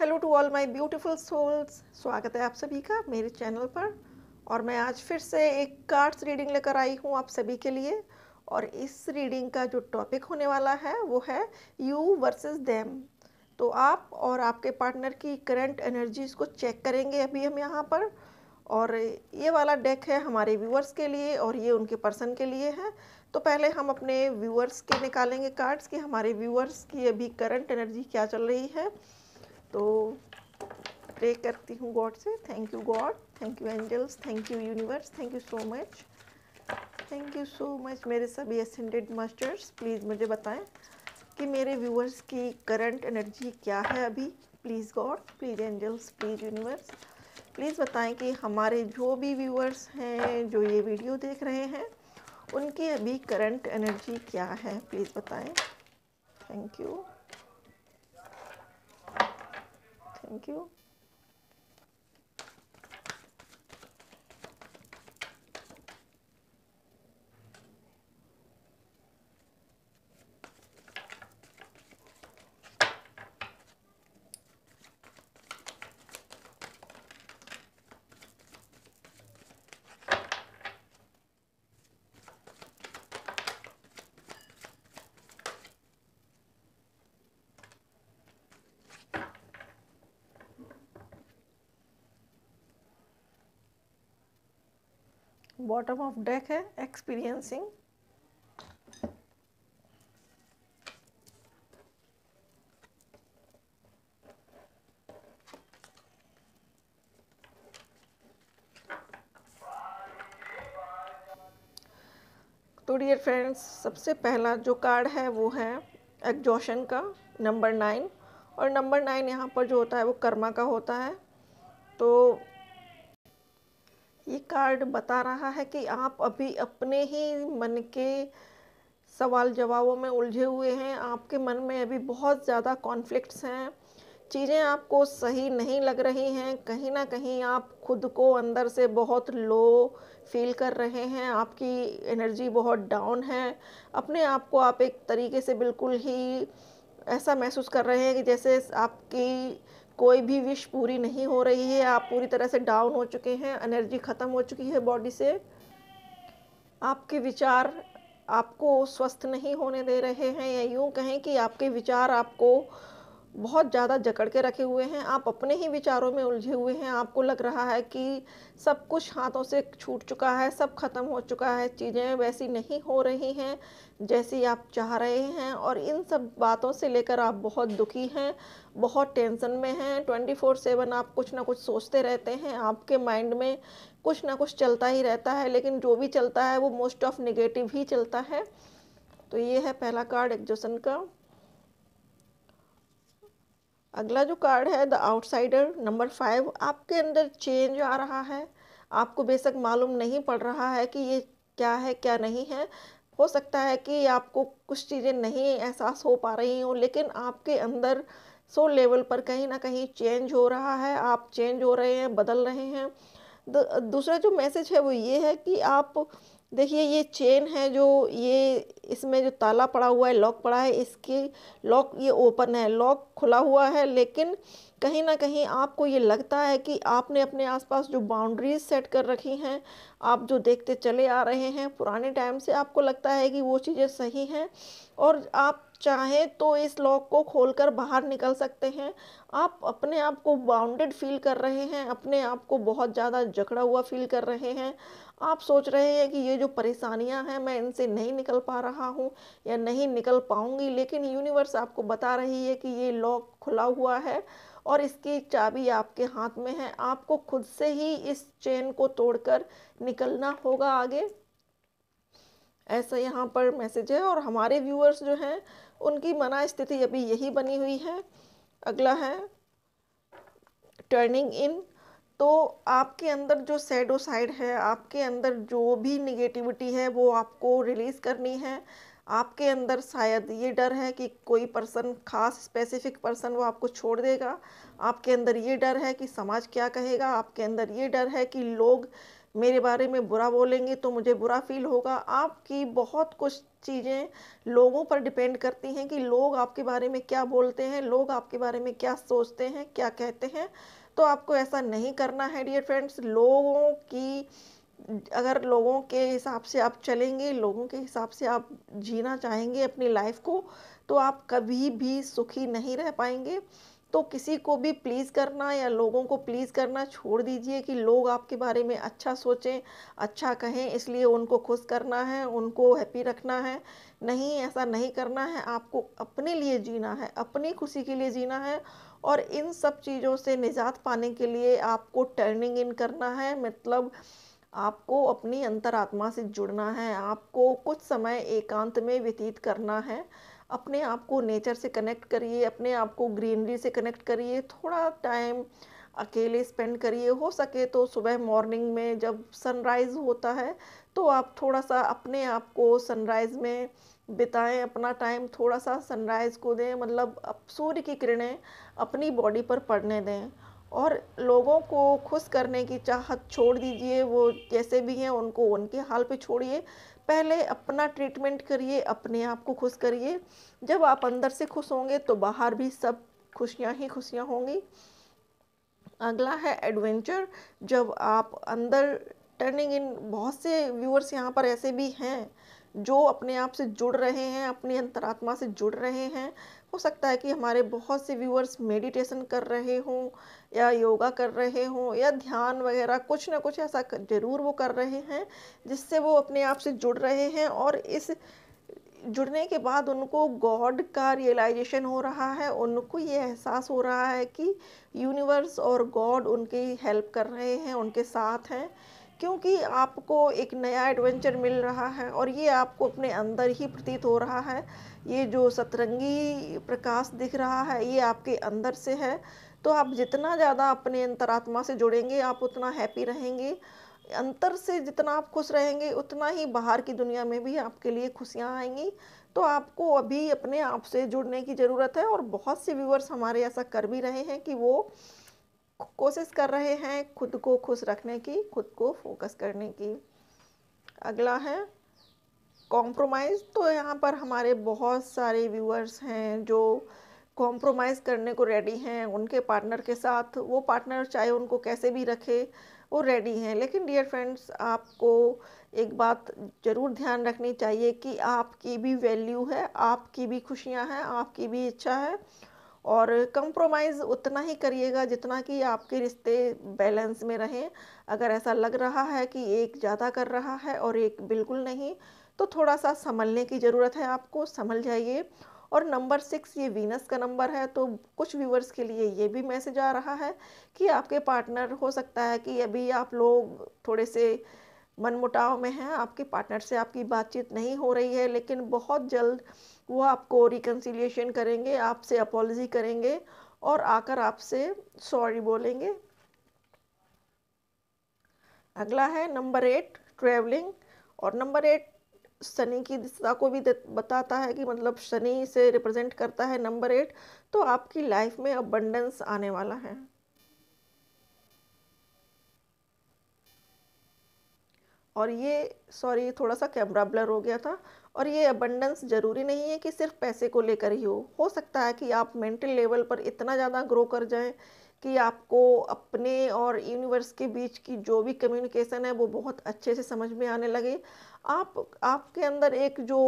Hello to all my beautiful souls स्वागत है आप सभी का मेरे चैनल पर और मैं आज फिर से एक कार्ड्स रीडिंग लेकर आई हूँ आप सभी के लिए और इस रीडिंग का जो टॉपिक होने वाला है वो है यू वर्सेस देम तो आप और आपके पार्टनर की करंट एनर्जीज को चेक करेंगे अभी हम यहाँ पर और ये वाला डेक है हमारे व्यूअर्स के लिए और ये उनके पर्सन के लिए है तो पहले हम अपने व्यूअर्स के निकालेंगे कार्ड्स कि हमारे व्यूअर्स की अभी करंट एनर्जी क्या चल रही है तो प्रे करती हूँ गॉड से thank you God thank you angels thank you universe thank you so much thank you so much मेरे सभी असेंडेड मास्टर्स प्लीज़ मुझे बताएं कि मेरे व्यूअर्स की करंट एनर्जी क्या है अभी please God please angels please universe please बताएं कि हमारे जो भी व्यूअर्स हैं जो ये वीडियो देख रहे हैं उनकी अभी करंट एनर्जी क्या है प्लीज़ बताएं thank you Thank you. Bottom of deck है एक्सपीरियंसिंग तो डियर फ्रेंड्स सबसे पहला जो कार्ड है वो है एग्जॉशन का नंबर नाइन और नंबर नाइन यहाँ पर जो होता है वो कर्मा का होता है तो कार्ड बता रहा है कि आप अभी अपने ही मन के सवाल जवाबों में उलझे हुए हैं आपके मन में अभी बहुत ज़्यादा कॉन्फ्लिक्ट्स हैं चीज़ें आपको सही नहीं लग रही हैं कहीं ना कहीं आप खुद को अंदर से बहुत लो फील कर रहे हैं आपकी एनर्जी बहुत डाउन है अपने आप को आप एक तरीके से बिल्कुल ही ऐसा महसूस कर रहे हैं कि जैसे आपकी कोई भी विश पूरी नहीं हो रही है आप पूरी तरह से डाउन हो चुके हैं एनर्जी ख़त्म हो चुकी है बॉडी से आपके विचार आपको स्वस्थ नहीं होने दे रहे हैं या यूं कहें कि आपके विचार आपको बहुत ज़्यादा जकड़ के रखे हुए हैं आप अपने ही विचारों में उलझे हुए हैं आपको लग रहा है कि सब कुछ हाथों से छूट चुका है सब ख़त्म हो चुका है चीज़ें वैसी नहीं हो रही हैं जैसी आप चाह रहे हैं और इन सब बातों से लेकर आप बहुत दुखी हैं बहुत टेंशन में हैं ट्वेंटी फोर सेवन आप कुछ ना कुछ सोचते रहते हैं आपके माइंड में कुछ ना कुछ चलता ही रहता है लेकिन जो भी चलता है वो मोस्ट ऑफ निगेटिव ही चलता है तो ये है पहला कार्ड एक्जोसन का अगला जो कार्ड है द आउटसाइडर नंबर फाइव आपके अंदर चेंज आ रहा है आपको बेशक मालूम नहीं पड़ रहा है कि ये क्या है क्या नहीं है हो सकता है कि आपको कुछ चीज़ें नहीं एहसास हो पा रही हो लेकिन आपके अंदर सो लेवल पर कहीं ना कहीं चेंज हो रहा है आप चेंज हो रहे हैं बदल रहे हैं दूसरा जो मैसेज है वो ये है कि आप देखिए ये चेन है जो ये इसमें जो ताला पड़ा हुआ है लॉक पड़ा है इसकी लॉक ये ओपन है लॉक खुला हुआ है लेकिन कहीं ना कहीं आपको ये लगता है कि आपने अपने आसपास जो बाउंड्रीज सेट कर रखी हैं आप जो देखते चले आ रहे हैं पुराने टाइम से आपको लगता है कि वो चीज़ें सही हैं और आप चाहें तो इस लॉक को खोलकर बाहर निकल सकते हैं आप अपने आप को बाउंडेड फील कर रहे हैं अपने आप को बहुत ज़्यादा जकड़ा हुआ फील कर रहे हैं आप सोच रहे हैं कि ये जो परेशानियां हैं मैं इनसे नहीं निकल पा रहा हूं या नहीं निकल पाऊंगी लेकिन यूनिवर्स आपको बता रही है कि ये लॉक खुला हुआ है और इसकी चाबी आपके हाथ में है आपको खुद से ही इस चेन को तोड़कर निकलना होगा आगे ऐसा यहाँ पर मैसेज है और हमारे व्यूअर्स जो हैं उनकी मना स्थिति अभी यही बनी हुई है अगला है टर्निंग इन तो आपके अंदर जो सैडोसाइड है आपके अंदर जो भी निगेटिविटी है वो आपको रिलीज़ करनी है आपके अंदर शायद ये डर है कि कोई पर्सन खास स्पेसिफिक पर्सन वो आपको छोड़ देगा आपके अंदर ये डर है कि समाज क्या कहेगा आपके अंदर ये डर है कि लोग मेरे बारे में बुरा बोलेंगे तो मुझे बुरा फील होगा आपकी बहुत कुछ चीज़ें लोगों पर डिपेंड करती हैं कि लोग आपके बारे में क्या बोलते हैं लोग आपके बारे में क्या सोचते हैं क्या कहते हैं तो आपको ऐसा नहीं करना है डियर फ्रेंड्स लोगों की अगर लोगों के हिसाब से आप चलेंगे लोगों के हिसाब से आप जीना चाहेंगे अपनी लाइफ को तो आप कभी भी सुखी नहीं रह पाएंगे तो किसी को भी प्लीज़ करना या लोगों को प्लीज़ करना छोड़ दीजिए कि लोग आपके बारे में अच्छा सोचें अच्छा कहें इसलिए उनको खुश करना है उनको हैप्पी रखना है नहीं ऐसा नहीं करना है आपको अपने लिए जीना है अपनी खुशी के लिए जीना है और इन सब चीज़ों से निजात पाने के लिए आपको टर्निंग इन करना है मतलब आपको अपनी अंतरात्मा से जुड़ना है आपको कुछ समय एकांत में व्यतीत करना है अपने आप को नेचर से कनेक्ट करिए अपने आप को ग्रीनरी से कनेक्ट करिए थोड़ा टाइम अकेले स्पेंड करिए हो सके तो सुबह मॉर्निंग में जब सनराइज़ होता है तो आप थोड़ा सा अपने आप को सनराइज़ में बिताएं अपना टाइम थोड़ा सा सनराइज़ को दें मतलब सूर्य की किरणें अपनी बॉडी पर पड़ने दें और लोगों को खुश करने की चाहत छोड़ दीजिए वो जैसे भी हैं उनको उनके हाल पे छोड़िए पहले अपना ट्रीटमेंट करिए अपने आप को खुश करिए जब आप अंदर से खुश होंगे तो बाहर भी सब खुशियाँ ही खुशियाँ होंगी अगला है एडवेंचर जब आप अंदर टर्निंग इन बहुत से व्यूअर्स यहाँ पर ऐसे भी हैं जो अपने आप से जुड़ रहे हैं अपनी अंतरात्मा से जुड़ रहे हैं हो सकता है कि हमारे बहुत से व्यूअर्स मेडिटेशन कर रहे हों या योगा कर रहे हों या ध्यान वगैरह कुछ ना कुछ ऐसा ज़रूर वो कर रहे हैं जिससे वो अपने आप से जुड़ रहे हैं और इस जुड़ने के बाद उनको गॉड का रियलाइजेशन हो रहा है उनको ये एहसास हो रहा है कि यूनिवर्स और गॉड उनकी हेल्प कर रहे हैं उनके साथ हैं क्योंकि आपको एक नया एडवेंचर मिल रहा है और ये आपको अपने अंदर ही प्रतीत हो रहा है ये जो सतरंगी प्रकाश दिख रहा है ये आपके अंदर से है तो आप जितना ज़्यादा अपने अंतरात्मा से जुड़ेंगे आप उतना हैप्पी रहेंगे अंतर से जितना आप खुश रहेंगे उतना ही बाहर की दुनिया में भी आपके लिए खुशियाँ आएंगी तो आपको अभी अपने आप से जुड़ने की ज़रूरत है और बहुत से व्यूवर्स हमारे ऐसा कर भी रहे हैं कि वो कोशिश कर रहे हैं खुद को खुश रखने की खुद को फोकस करने की अगला है कॉम्प्रोमाइज़ तो यहाँ पर हमारे बहुत सारे व्यूअर्स हैं जो कॉम्प्रोमाइज़ करने को रेडी हैं उनके पार्टनर के साथ वो पार्टनर चाहे उनको कैसे भी रखे वो रेडी हैं लेकिन डियर फ्रेंड्स आपको एक बात ज़रूर ध्यान रखनी चाहिए कि आपकी भी वैल्यू है आपकी भी खुशियाँ हैं आपकी भी इच्छा है और कंप्रोमाइज़ उतना ही करिएगा जितना कि आपके रिश्ते बैलेंस में रहें अगर ऐसा लग रहा है कि एक ज़्यादा कर रहा है और एक बिल्कुल नहीं तो थोड़ा सा संभलने की ज़रूरत है आपको संभल जाइए और नंबर सिक्स ये वीनस का नंबर है तो कुछ व्यूवर्स के लिए ये भी मैसेज आ रहा है कि आपके पार्टनर हो सकता है कि अभी आप लोग थोड़े से मनमुटाव में हैं आपके पार्टनर से आपकी बातचीत नहीं हो रही है लेकिन बहुत जल्द वो आपको रिकन्सिलिएशन करेंगे आपसे अपॉलजी करेंगे और आकर आपसे सॉरी बोलेंगे अगला है नंबर एट ट्रैवलिंग और नंबर एट शनि की दिशा को भी बताता है कि मतलब शनि से रिप्रेजेंट करता है नंबर एट तो आपकी लाइफ में अबंडेंस आने वाला है और ये सॉरी थोड़ा सा कैमरा ब्लर हो गया था और ये अबंडेंस ज़रूरी नहीं है कि सिर्फ पैसे को लेकर ही हो हो सकता है कि आप मेंटल लेवल पर इतना ज़्यादा ग्रो कर जाएं कि आपको अपने और यूनिवर्स के बीच की जो भी कम्युनिकेशन है वो बहुत अच्छे से समझ में आने लगे आप आपके अंदर एक जो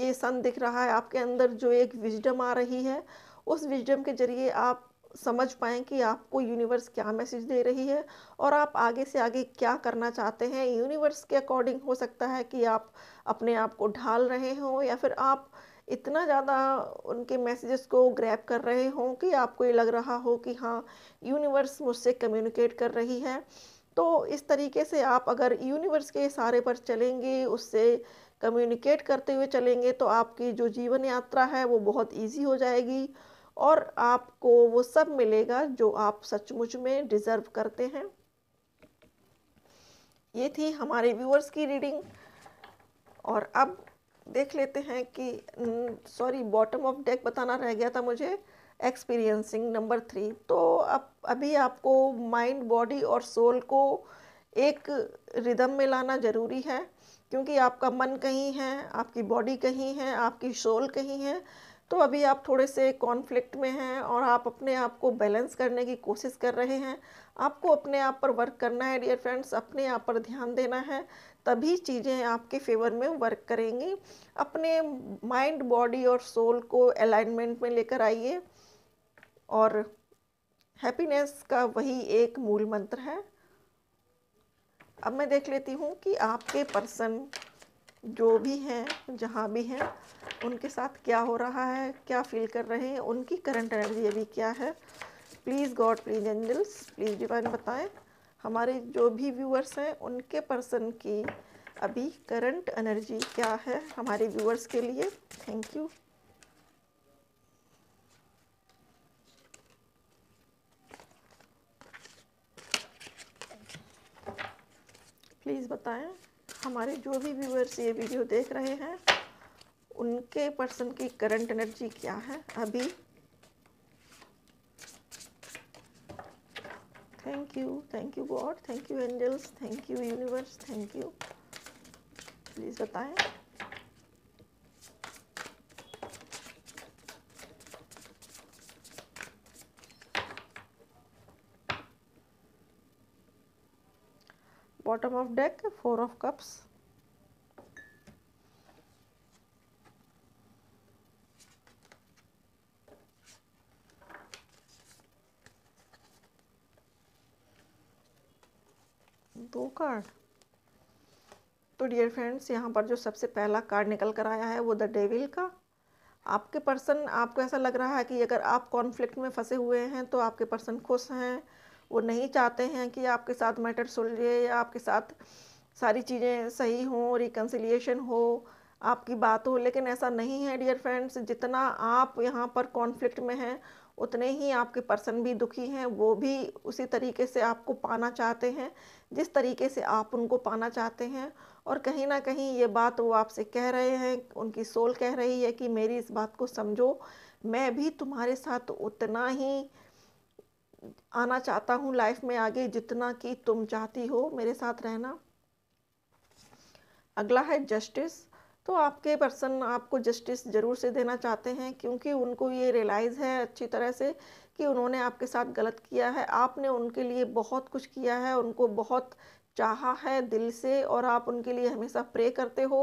ये सन दिख रहा है आपके अंदर जो एक विजडम आ रही है उस विजडम के ज़रिए आप समझ पाएँ कि आपको यूनिवर्स क्या मैसेज दे रही है और आप आगे से आगे क्या करना चाहते हैं यूनिवर्स के अकॉर्डिंग हो सकता है कि आप अपने आप को ढाल रहे हों या फिर आप इतना ज़्यादा उनके मैसेजेस को ग्रैप कर रहे हों कि आपको ये लग रहा हो कि हाँ यूनिवर्स मुझसे कम्युनिकेट कर रही है तो इस तरीके से आप अगर यूनिवर्स के इशारे पर चलेंगे उससे कम्युनिकेट करते हुए चलेंगे तो आपकी जो जीवन यात्रा है वो बहुत ईजी हो जाएगी और आपको वो सब मिलेगा जो आप सचमुच में डिज़र्व करते हैं ये थी हमारे व्यूअर्स की रीडिंग और अब देख लेते हैं कि सॉरी बॉटम ऑफ डेक बताना रह गया था मुझे एक्सपीरियंसिंग नंबर थ्री तो अब अभी आपको माइंड बॉडी और सोल को एक रिदम में लाना ज़रूरी है क्योंकि आपका मन कहीं है आपकी बॉडी कहीं है आपकी सोल कहीं है तो अभी आप थोड़े से कॉन्फ्लिक्ट में हैं और आप अपने आप को बैलेंस करने की कोशिश कर रहे हैं आपको अपने आप पर वर्क करना है डियर फ्रेंड्स अपने आप पर ध्यान देना है तभी चीज़ें आपके फेवर में वर्क करेंगी अपने माइंड बॉडी और सोल को अलाइनमेंट में लेकर आइए और हैप्पीनेस का वही एक मूल मंत्र है अब मैं देख लेती हूँ कि आपके पर्सन जो भी हैं जहाँ भी हैं उनके साथ क्या हो रहा है क्या फील कर रहे हैं उनकी करंट एनर्जी अभी क्या है please God please angels please divine बताएं हमारे जो भी व्यूअर्स हैं उनके पर्सन की अभी करंट एनर्जी क्या है हमारे व्यूअर्स के लिए थैंक यू प्लीज़ बताएं हमारे जो भी व्यूअर्स ये वीडियो देख रहे हैं उनके पर्सन की करंट एनर्जी क्या है अभी thank you thank you God thank you angels thank you universe thank you please बताएं bottom of deck 4 of cups दो कार्ड तो डियर फ्रेंड्स यहाँ पर जो सबसे पहला कार्ड निकल कर आया है वो द डेविल का आपके पर्सन आपको ऐसा लग रहा है कि अगर आप कॉन्फ्लिक्ट में फंसे हुए हैं तो आपके पर्सन खुश हैं वो नहीं चाहते हैं कि आपके साथ मैटर सुलझे या आपके साथ सारी चीज़ें सही हों रिकन्सिलियेशन हो आपकी बात हो लेकिन ऐसा नहीं है डियर फ्रेंड्स जितना आप यहाँ पर कॉन्फ्लिक्ट में हैं उतने ही आपके पर्सन भी दुखी हैं वो भी उसी तरीके से आपको पाना चाहते हैं जिस तरीके से आप उनको पाना चाहते हैं और कहीं ना कहीं ये बात वो आपसे कह रहे हैं उनकी सोल कह रही है कि मेरी इस बात को समझो मैं भी तुम्हारे साथ उतना ही आना चाहता हूँ लाइफ में आगे जितना कि तुम चाहती हो मेरे साथ रहना अगला है जस्टिस तो आपके पर्सन आपको जस्टिस ज़रूर से देना चाहते हैं क्योंकि उनको ये रियलाइज़ है अच्छी तरह से कि उन्होंने आपके साथ गलत किया है आपने उनके लिए बहुत कुछ किया है उनको बहुत चाहा है दिल से और आप उनके लिए हमेशा प्रे करते हो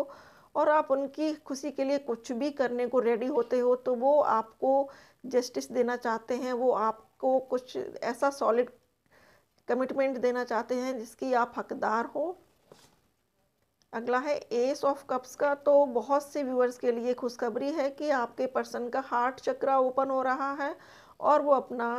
और आप उनकी खुशी के लिए कुछ भी करने को रेडी होते हो तो वो आपको जस्टिस देना चाहते हैं वो आप को कुछ ऐसा सॉलिड कमिटमेंट देना चाहते हैं जिसकी आप हकदार हो अगला है एस ऑफ कप्स का तो बहुत से व्यूअर्स के लिए खुशखबरी है कि आपके पर्सन का हार्ट चक्रा ओपन हो रहा है और वो अपना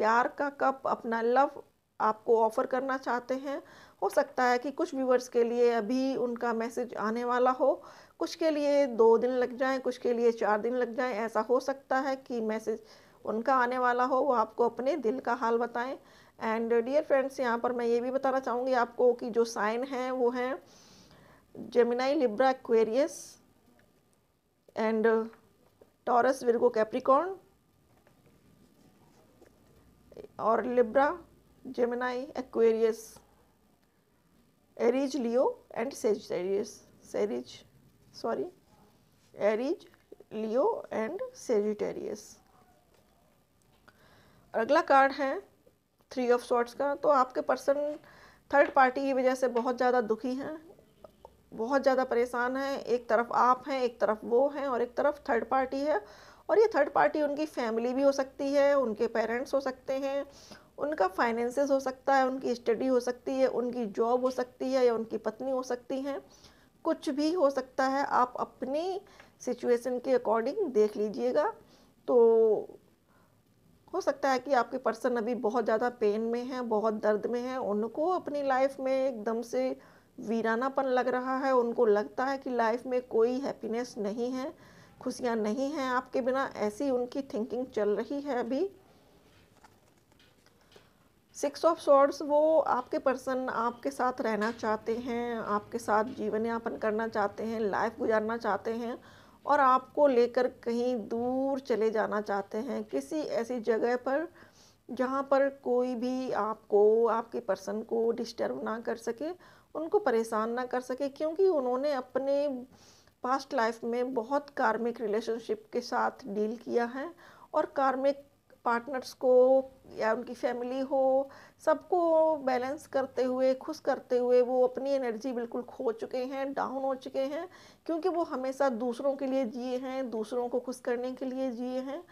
प्यार का कप अपना लव आपको ऑफ़र करना चाहते हैं हो सकता है कि कुछ व्यूअर्स के लिए अभी उनका मैसेज आने वाला हो कुछ के लिए दो दिन लग जाएं कुछ के लिए चार दिन लग जाएं ऐसा हो सकता है कि मैसेज उनका आने वाला हो वो आपको अपने दिल का हाल बताएं एंड डियर फ्रेंड्स यहाँ पर मैं ये भी बताना चाहूँगी आपको कि जो साइन हैं वो हैं Gemini Libra Aquarius and Taurus Virgo Capricorn और Libra Gemini Aquarius Aries Leo and Sagittarius सेरिज sorry Aries Leo and Sagittarius अगला कार्ड है थ्री ऑफ शॉर्ट्स का तो आपके पर्सन थर्ड पार्टी की वजह से बहुत ज़्यादा दुखी हैं बहुत ज़्यादा परेशान हैं एक तरफ आप हैं एक तरफ वो हैं और एक तरफ थर्ड पार्टी है और ये थर्ड पार्टी उनकी फैमिली भी हो सकती है उनके पेरेंट्स हो सकते हैं उनका फाइनेंसेस हो सकता है उनकी स्टडी हो सकती है उनकी जॉब हो सकती है या उनकी पत्नी हो सकती हैं कुछ भी हो सकता है आप अपनी सिचुएशन के अकॉर्डिंग देख लीजिएगा तो हो सकता है कि आपके पर्सन अभी बहुत ज़्यादा पेन में हैं बहुत दर्द में हैं उनको अपनी लाइफ में एकदम से वीरानापन लग रहा है उनको लगता है कि लाइफ में कोई हैप्पीनेस नहीं है खुशियाँ नहीं हैं आपके बिना ऐसी उनकी थिंकिंग चल रही है अभी सिक्स ऑफ शॉर्ट्स वो आपके पर्सन आपके साथ रहना चाहते हैं आपके साथ जीवन यापन करना चाहते हैं लाइफ गुजारना चाहते हैं और आपको लेकर कहीं दूर चले जाना चाहते हैं किसी ऐसी जगह पर जहाँ पर कोई भी आपको आपके पर्सन को डिस्टर्ब ना कर सके उनको परेशान ना कर सके क्योंकि उन्होंने अपने पास्ट लाइफ में बहुत कार्मिक रिलेशनशिप के साथ डील किया है और कार्मिक पार्टनर्स को या उनकी फैमिली हो सबको बैलेंस करते हुए खुश करते हुए वो अपनी एनर्जी बिल्कुल खो चुके हैं डाउन हो चुके हैं क्योंकि वो हमेशा दूसरों के लिए जिए हैं दूसरों को खुश करने के लिए जिए हैं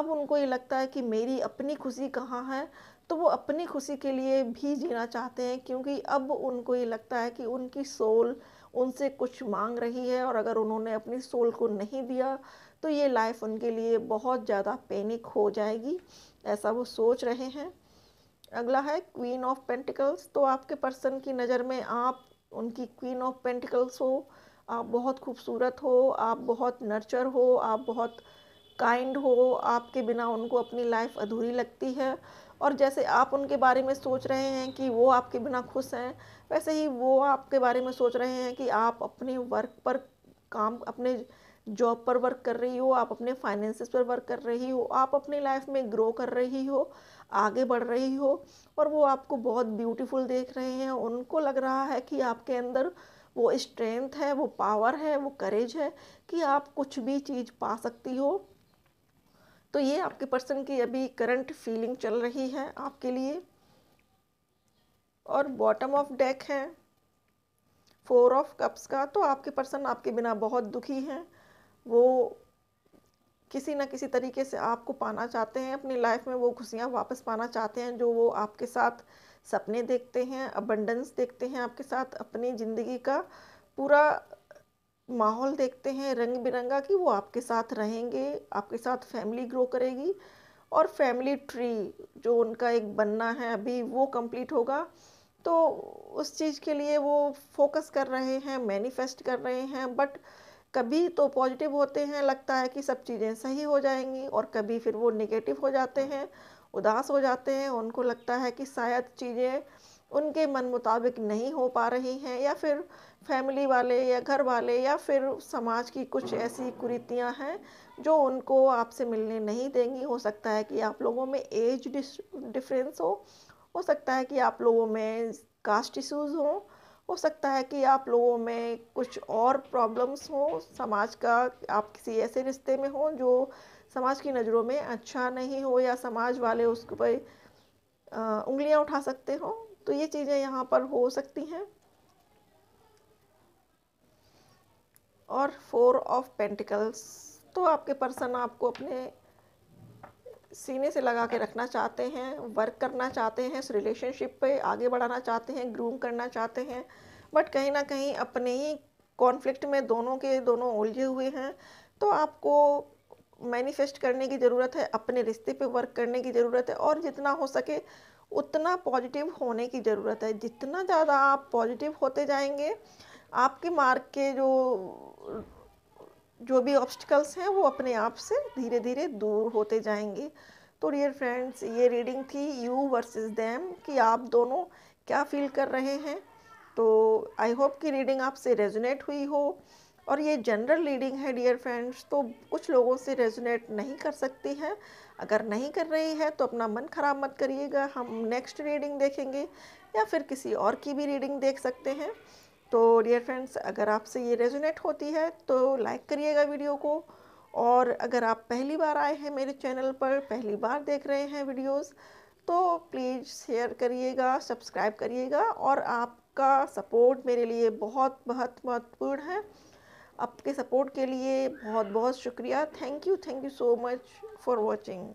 अब उनको ये लगता है कि मेरी अपनी खुशी कहाँ है तो वो अपनी खुशी के लिए भी जीना चाहते हैं क्योंकि अब उनको ये लगता है कि उनकी सोल उनसे कुछ मांग रही है और अगर उन्होंने अपनी सोल को नहीं दिया तो ये लाइफ उनके लिए बहुत ज़्यादा पैनिक हो जाएगी ऐसा वो सोच रहे हैं अगला है क्वीन ऑफ पेंटिकल्स तो आपके पर्सन की नज़र में आप उनकी क्वीन ऑफ पेंटिकल्स हो आप बहुत खूबसूरत हो आप बहुत नर्चर हो आप बहुत काइंड हो आपके बिना उनको अपनी लाइफ अधूरी लगती है और जैसे आप उनके बारे में सोच रहे हैं कि वो आपके बिना खुश हैं वैसे ही वो आपके बारे में सोच रहे हैं कि आप अपने वर्क पर काम अपने जॉब पर वर्क कर रही हो आप अपने फाइनेंसिस पर वर्क कर रही हो आप अपनी लाइफ में ग्रो कर रही हो आगे बढ़ रही हो और वो आपको बहुत ब्यूटीफुल देख रहे हैं उनको लग रहा है कि आपके अंदर वो स्ट्रेंथ है वो पावर है वो करेज है कि आप कुछ भी चीज़ पा सकती हो तो ये आपके पर्सन की अभी करंट फीलिंग चल रही है आपके लिए और बॉटम ऑफ डेक है फोर ऑफ कप्स का तो आपके पर्सन आपके बिना बहुत दुखी हैं वो किसी ना किसी तरीके से आपको पाना चाहते हैं अपनी लाइफ में वो खुशियाँ वापस पाना चाहते हैं जो वो आपके साथ सपने देखते हैं अबंडेंस देखते हैं आपके साथ अपनी ज़िंदगी का पूरा माहौल देखते हैं रंग बिरंगा कि वो आपके साथ रहेंगे आपके साथ फैमिली ग्रो करेगी और फैमिली ट्री जो उनका एक बनना है अभी वो कंप्लीट होगा तो उस चीज़ के लिए वो फोकस कर रहे हैं मैनिफेस्ट कर रहे हैं बट कभी तो पॉजिटिव होते हैं लगता है कि सब चीज़ें सही हो जाएंगी और कभी फिर वो निगेटिव हो जाते हैं उदास हो जाते हैं उनको लगता है कि शायद चीज़ें उनके मन मुताबिक नहीं हो पा रही हैं या फिर फैमिली वाले या घर वाले या फिर समाज की कुछ ऐसी कुरीतियाँ हैं जो उनको आपसे मिलने नहीं देंगी हो सकता है कि आप लोगों में एज डिफरेंस हो हो सकता है कि आप लोगों में कास्ट इशूज़ हों हो सकता है कि आप लोगों में कुछ और प्रॉब्लम्स हों समाज का आप किसी ऐसे रिश्ते में हों जो समाज की नज़रों में अच्छा नहीं हो या समाज वाले उसके पर उंगलियां उठा सकते हो तो ये चीज़ें यहाँ पर हो सकती हैं और फोर ऑफ पेंटिकल्स तो आपके पर्सन आपको अपने सीने से लगा के रखना चाहते हैं वर्क करना चाहते हैं इस रिलेशनशिप पे आगे बढ़ाना चाहते हैं ग्रूम करना चाहते हैं बट कहीं ना कहीं अपने ही कॉन्फ्लिक्ट में दोनों के दोनों उलझे हुए हैं तो आपको मैनिफेस्ट करने की ज़रूरत है अपने रिश्ते पे वर्क करने की ज़रूरत है और जितना हो सके उतना पॉजिटिव होने की ज़रूरत है जितना ज़्यादा आप पॉजिटिव होते जाएंगे आपके मार्क के जो जो भी ऑब्स्टिकल्स हैं वो अपने आप से धीरे धीरे दूर होते जाएंगे तो डियर फ्रेंड्स ये रीडिंग थी यू वर्सेस देम कि आप दोनों क्या फील कर रहे हैं तो आई होप कि रीडिंग आपसे रेजोनेट हुई हो और ये जनरल रीडिंग है डियर फ्रेंड्स तो कुछ लोगों से रेजोनेट नहीं कर सकती है अगर नहीं कर रही है तो अपना मन ख़राब मत करिएगा हम नेक्स्ट रीडिंग देखेंगे या फिर किसी और की भी रीडिंग देख सकते हैं तो डियर फ्रेंड्स अगर आपसे ये रेजोनेट होती है तो लाइक करिएगा वीडियो को और अगर आप पहली बार आए हैं मेरे चैनल पर पहली बार देख रहे हैं वीडियोस तो प्लीज़ शेयर करिएगा सब्सक्राइब करिएगा और आपका सपोर्ट मेरे लिए बहुत बहुत महत्वपूर्ण है आपके सपोर्ट के लिए बहुत बहुत शुक्रिया thank you thank you so much for watching